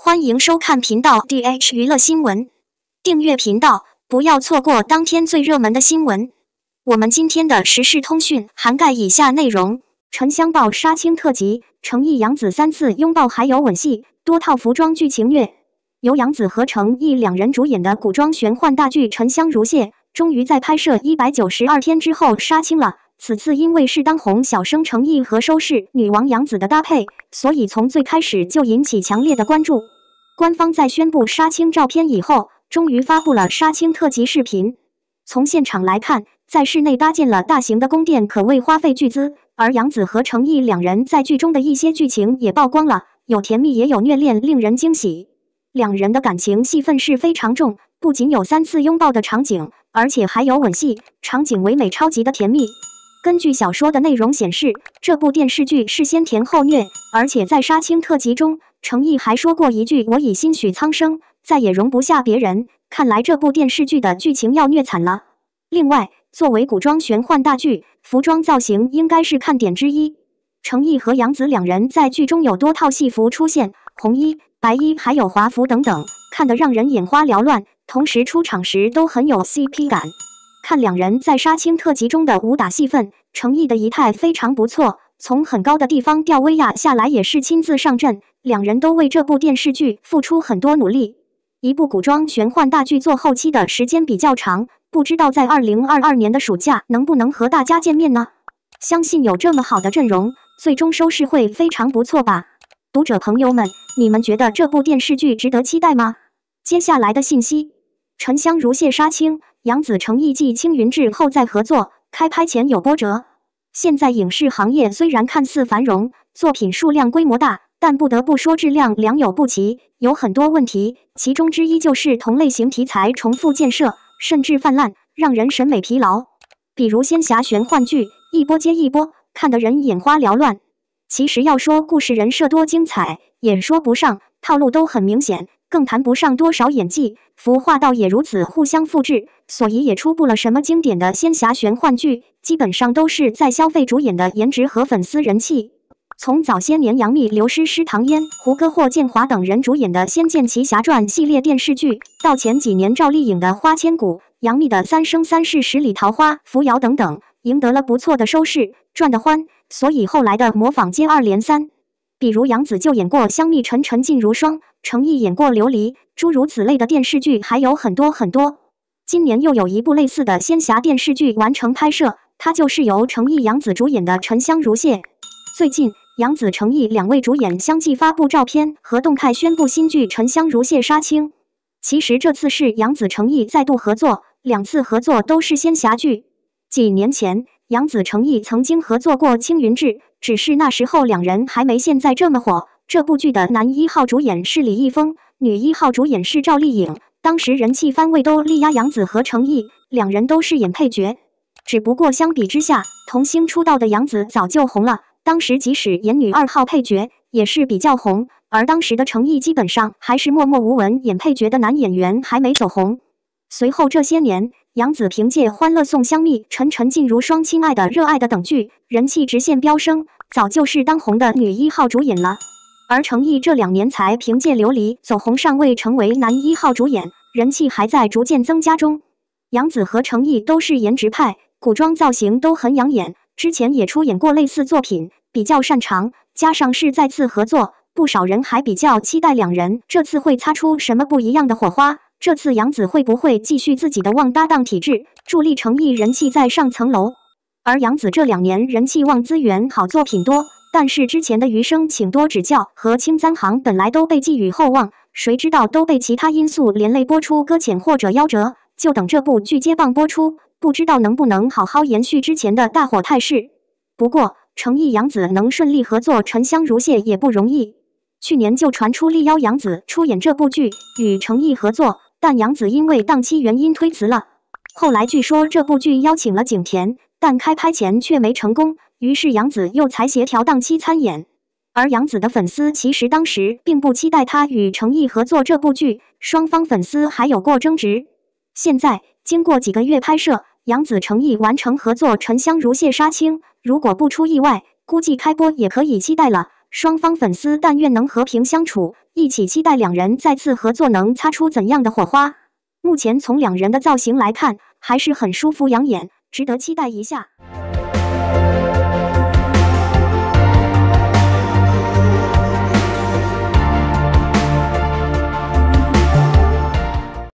欢迎收看频道 DH 娱乐新闻，订阅频道，不要错过当天最热门的新闻。我们今天的时事通讯涵盖以下内容：《沉香》爆杀青特辑，成毅杨紫三次拥抱还有吻戏，多套服装剧情虐。由杨紫和成毅两人主演的古装玄幻大剧《沉香如屑》终于在拍摄一百九十二天之后杀青了。此次因为是当红小生成毅和收视女王杨紫的搭配，所以从最开始就引起强烈的关注。官方在宣布杀青照片以后，终于发布了杀青特辑视频。从现场来看，在室内搭建了大型的宫殿，可谓花费巨资。而杨紫和成毅两人在剧中的一些剧情也曝光了，有甜蜜也有虐恋，令人惊喜。两人的感情戏份是非常重，不仅有三次拥抱的场景，而且还有吻戏，场景唯美，超级的甜蜜。根据小说的内容显示，这部电视剧是先甜后虐，而且在杀青特辑中，程毅还说过一句：“我已心许苍生，再也容不下别人。”看来这部电视剧的剧情要虐惨了。另外，作为古装玄幻大剧，服装造型应该是看点之一。程毅和杨紫两人在剧中有多套戏服出现，红衣、白衣，还有华服等等，看得让人眼花缭乱。同时出场时都很有 CP 感。看两人在杀青特辑中的武打戏份，诚意的仪态非常不错，从很高的地方吊威亚下来也是亲自上阵，两人都为这部电视剧付出很多努力。一部古装玄幻大剧做后期的时间比较长，不知道在二零二二年的暑假能不能和大家见面呢？相信有这么好的阵容，最终收视会非常不错吧。读者朋友们，你们觉得这部电视剧值得期待吗？接下来的信息：沉香如屑杀青。杨紫、成艺继《青云志》后再合作，开拍前有波折。现在影视行业虽然看似繁荣，作品数量规模大，但不得不说质量良莠不齐，有很多问题。其中之一就是同类型题材重复建设，甚至泛滥，让人审美疲劳。比如仙侠玄幻剧，一波接一波，看得人眼花缭乱。其实要说故事人设多精彩，也说不上，套路都很明显。更谈不上多少演技，服化道也如此互相复制，所以也出不了什么经典的仙侠玄幻剧，基本上都是在消费主演的颜值和粉丝人气。从早些年杨幂、刘诗诗、唐嫣、胡歌、霍建华等人主演的《仙剑奇侠传》系列电视剧，到前几年赵丽颖的《花千骨》、杨幂的《三生三世十里桃花》、扶摇等等，赢得了不错的收视，赚得欢，所以后来的模仿接二连三。比如杨紫就演过《香蜜沉沉烬如霜》，程毅演过《琉璃》，诸如此类的电视剧还有很多很多。今年又有一部类似的仙侠电视剧完成拍摄，它就是由程毅、杨紫主演的《沉香如屑》。最近，杨紫、程毅两位主演相继发布照片和动态，宣布新剧《沉香如屑》杀青。其实这次是杨紫、程毅再度合作，两次合作都是仙侠剧。几年前，杨紫、程毅曾经合作过《青云志》。只是那时候两人还没现在这么火。这部剧的男一号主演是李易峰，女一号主演是赵丽颖。当时人气番位都力压杨紫和成毅，两人都是演配角。只不过相比之下，童星出道的杨紫早就红了，当时即使演女二号配角也是比较红；而当时的成毅基本上还是默默无闻，演配角的男演员还没走红。随后这些年，杨紫凭借《欢乐颂》《香蜜沉沉烬如霜》《亲爱的，热爱的》等剧，人气直线飙升，早就是当红的女一号主演了。而成毅这两年才凭借《琉璃》走红，尚未成为男一号主演，人气还在逐渐增加中。杨紫和成毅都是颜值派，古装造型都很养眼，之前也出演过类似作品，比较擅长。加上是再次合作，不少人还比较期待两人这次会擦出什么不一样的火花。这次杨子会不会继续自己的旺搭档体质，助力成毅人气再上层楼？而杨子这两年人气旺，资源好，作品多，但是之前的《余生请多指教》和《青簪行》本来都被寄予厚望，谁知道都被其他因素连累播出搁浅或者夭折？就等这部剧接棒播出，不知道能不能好好延续之前的大火态势。不过，成毅杨子能顺利合作《沉香如屑》也不容易，去年就传出力邀杨子出演这部剧，与成毅合作。但杨紫因为档期原因推辞了。后来据说这部剧邀请了景甜，但开拍前却没成功，于是杨紫又才协调档期参演。而杨紫的粉丝其实当时并不期待她与成毅合作这部剧，双方粉丝还有过争执。现在经过几个月拍摄，杨紫成毅完成合作《沉香如屑》杀青，如果不出意外，估计开播也可以期待了。双方粉丝但愿能和平相处，一起期待两人再次合作能擦出怎样的火花。目前从两人的造型来看，还是很舒服养眼，值得期待一下。